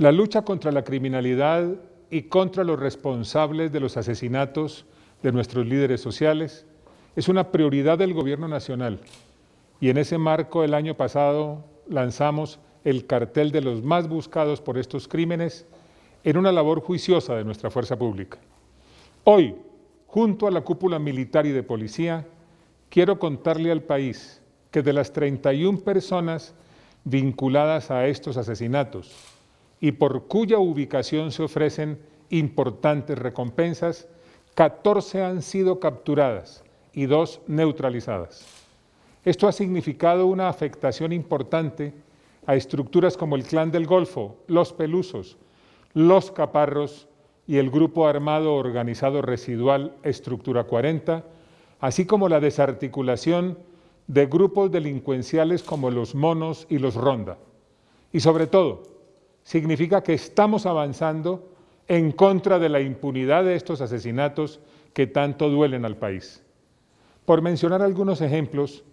La lucha contra la criminalidad y contra los responsables de los asesinatos de nuestros líderes sociales es una prioridad del Gobierno Nacional y en ese marco el año pasado lanzamos el cartel de los más buscados por estos crímenes en una labor juiciosa de nuestra fuerza pública. Hoy, junto a la cúpula militar y de policía, quiero contarle al país que de las 31 personas vinculadas a estos asesinatos, y por cuya ubicación se ofrecen importantes recompensas, 14 han sido capturadas y dos neutralizadas. Esto ha significado una afectación importante a estructuras como el Clan del Golfo, los Pelusos, los Caparros y el Grupo Armado Organizado Residual Estructura 40, así como la desarticulación de grupos delincuenciales como los Monos y los Ronda. Y sobre todo, significa que estamos avanzando en contra de la impunidad de estos asesinatos que tanto duelen al país. Por mencionar algunos ejemplos,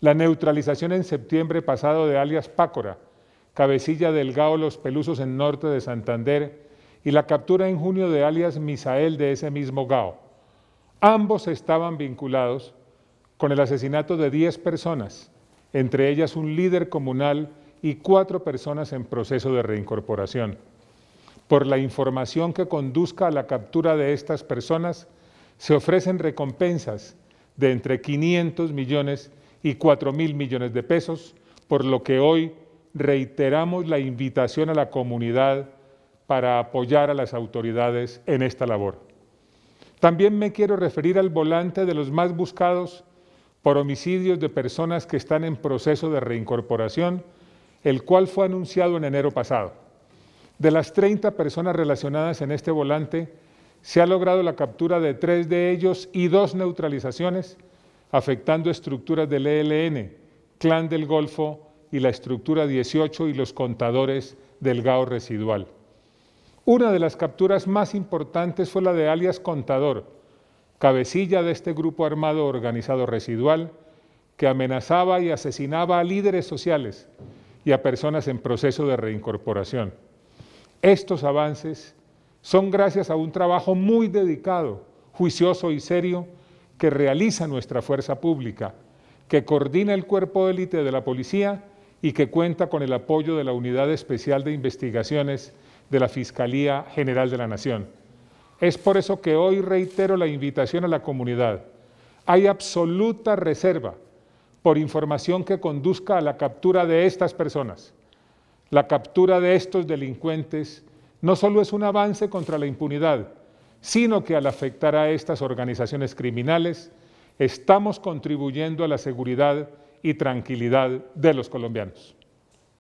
la neutralización en septiembre pasado de alias Pácora, cabecilla del Gao Los Pelusos en norte de Santander, y la captura en junio de alias Misael de ese mismo Gao. Ambos estaban vinculados con el asesinato de 10 personas, entre ellas un líder comunal y cuatro personas en proceso de reincorporación. Por la información que conduzca a la captura de estas personas, se ofrecen recompensas de entre 500 millones y 4 mil millones de pesos, por lo que hoy reiteramos la invitación a la comunidad para apoyar a las autoridades en esta labor. También me quiero referir al volante de los más buscados por homicidios de personas que están en proceso de reincorporación, el cual fue anunciado en enero pasado. De las 30 personas relacionadas en este volante, se ha logrado la captura de tres de ellos y dos neutralizaciones, afectando estructuras del ELN, Clan del Golfo y la estructura 18 y los contadores del GAO residual. Una de las capturas más importantes fue la de alias Contador, cabecilla de este grupo armado organizado residual que amenazaba y asesinaba a líderes sociales, y a personas en proceso de reincorporación. Estos avances son gracias a un trabajo muy dedicado, juicioso y serio que realiza nuestra fuerza pública, que coordina el cuerpo élite de la policía y que cuenta con el apoyo de la Unidad Especial de Investigaciones de la Fiscalía General de la Nación. Es por eso que hoy reitero la invitación a la comunidad. Hay absoluta reserva por información que conduzca a la captura de estas personas. La captura de estos delincuentes no solo es un avance contra la impunidad, sino que al afectar a estas organizaciones criminales, estamos contribuyendo a la seguridad y tranquilidad de los colombianos.